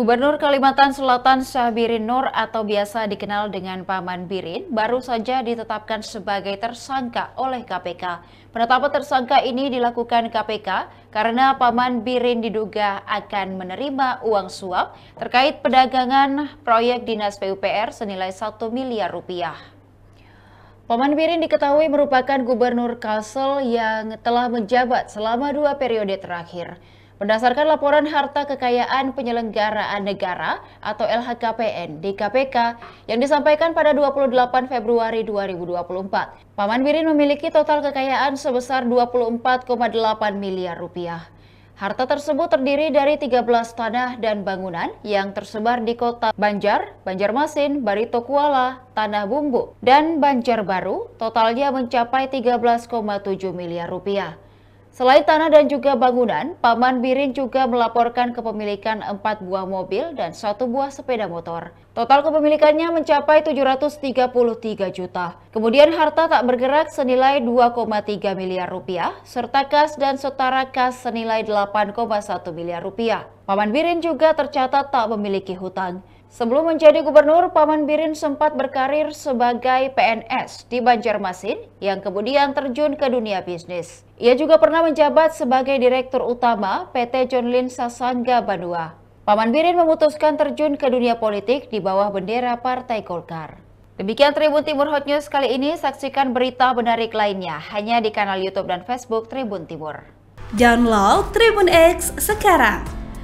Gubernur Kalimantan Selatan Syahbirin Nur atau biasa dikenal dengan Paman Birin baru saja ditetapkan sebagai tersangka oleh KPK. Penetapan tersangka ini dilakukan KPK karena Paman Birin diduga akan menerima uang suap terkait pedagangan proyek Dinas PUPR senilai 1 miliar rupiah. Paman Birin diketahui merupakan gubernur Kalsel yang telah menjabat selama dua periode terakhir. Berdasarkan laporan harta kekayaan penyelenggaraan negara atau LHKPN di KPK yang disampaikan pada 28 Februari 2024, Paman Birin memiliki total kekayaan sebesar 24,8 miliar rupiah. Harta tersebut terdiri dari 13 tanah dan bangunan yang tersebar di kota Banjar, Banjarmasin, Barito Kuala, Tanah Bumbu, dan Banjarbaru, totalnya mencapai 13,7 miliar rupiah. Selain tanah dan juga bangunan, Paman Birin juga melaporkan kepemilikan empat buah mobil dan satu buah sepeda motor. Total kepemilikannya mencapai 733 juta. Kemudian harta tak bergerak senilai 2,3 miliar rupiah, serta kas dan setara kas senilai 8,1 miliar rupiah. Paman Birin juga tercatat tak memiliki hutang. Sebelum menjadi gubernur, Paman Birin sempat berkarir sebagai PNS di Banjarmasin yang kemudian terjun ke dunia bisnis. Ia juga pernah menjabat sebagai Direktur Utama PT John Lin Sasangga Banua. Paman Birin memutuskan terjun ke dunia politik di bawah bendera Partai Golkar. Demikian Tribun Timur Hot News kali ini, saksikan berita menarik lainnya hanya di kanal YouTube dan Facebook Tribun Timur. Download Tribun X sekarang